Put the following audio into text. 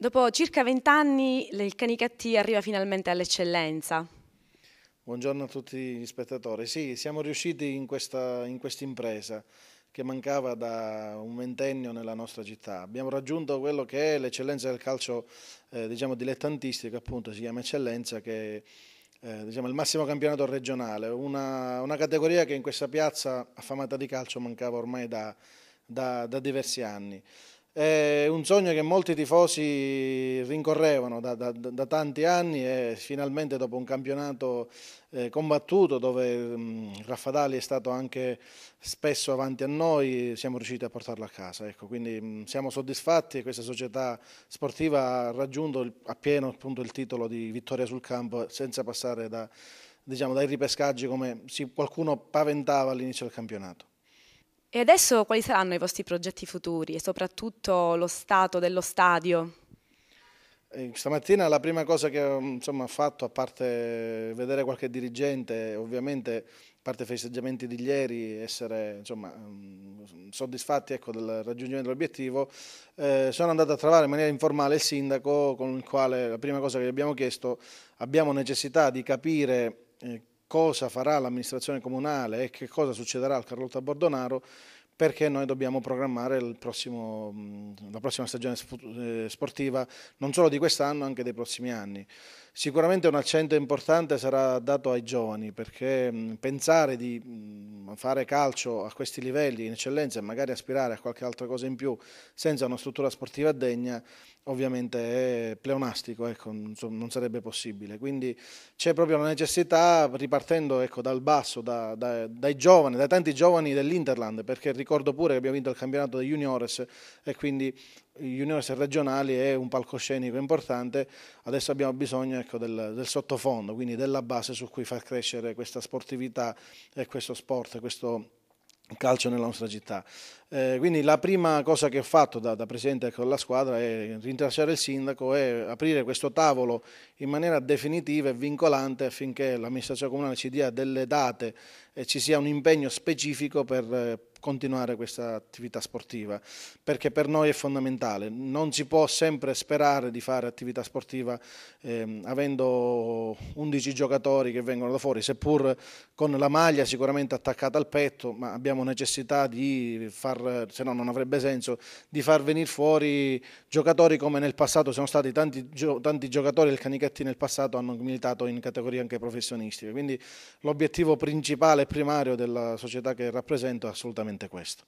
Dopo circa vent'anni il Canicattì arriva finalmente all'eccellenza. Buongiorno a tutti gli spettatori. Sì, siamo riusciti in questa in quest impresa che mancava da un ventennio nella nostra città. Abbiamo raggiunto quello che è l'eccellenza del calcio eh, diciamo dilettantistico, appunto si chiama eccellenza, che eh, diciamo, il massimo campionato regionale, una, una, categoria che in questa piazza affamata di calcio mancava ormai da, da, da diversi anni. È un sogno che molti tifosi rincorrevano da, da, da tanti anni e finalmente dopo un campionato eh, combattuto dove mh, mm, Raffadali è stato anche spesso avanti a noi, siamo riusciti a portarlo a casa. Ecco, quindi mh, mm, siamo soddisfatti e questa società sportiva ha raggiunto il, appieno appunto, il titolo di vittoria sul campo senza passare da, diciamo, dai ripescaggi come si, qualcuno paventava all'inizio del campionato. E adesso quali saranno i vostri progetti futuri e soprattutto lo stato dello stadio? Eh, stamattina la prima cosa che ho fatto, a parte vedere qualche dirigente, ovviamente a parte i festeggiamenti di ieri, essere insomma, mm, soddisfatti ecco, del raggiungimento dell'obiettivo, eh, sono andato a trovare in maniera informale il sindaco con il quale la prima cosa che gli abbiamo chiesto, abbiamo necessità di capire eh, cosa farà l'amministrazione comunale e che cosa succederà al Carlotta Bordonaro perché noi dobbiamo programmare prossimo, la prossima stagione eh, sportiva, non solo di quest'anno, anche dei prossimi anni. Sicuramente un accento importante sarà dato ai giovani, perché pensare di fare calcio a questi livelli in eccellenza e magari aspirare a qualche altra cosa in più senza una struttura sportiva degna, ovviamente è pleonastico, ecco, non sarebbe possibile. Quindi c'è proprio la necessità, ripartendo ecco, dal basso, da, da, dai giovani, da tanti giovani dell'Interland, perché ricordo ricordo pure che abbiamo vinto il campionato dei juniores e quindi i juniors regionali è un palcoscenico importante, adesso abbiamo bisogno ecco, del, del, sottofondo, quindi della base su cui far crescere questa sportività e questo sport, questo calcio nella nostra città. Eh, quindi la prima cosa che ho fatto da, da presidente ecco, della squadra è rintracciare il sindaco e aprire questo tavolo in maniera definitiva e vincolante affinché l'amministrazione comunale ci dia delle date e ci sia un impegno specifico per continuare questa attività sportiva, perché per noi è fondamentale. Non si può sempre sperare di fare attività sportiva ehm, avendo 11 giocatori che vengono da fuori, seppur con la maglia sicuramente attaccata al petto, ma abbiamo necessità di far, se no non avrebbe senso, di far venire fuori giocatori come nel passato sono stati tanti, tanti giocatori del Canicattì nel passato hanno militato in categorie anche professionistiche. Quindi l'obiettivo principale e primario della società che rappresento è assolutamente esattamente questo.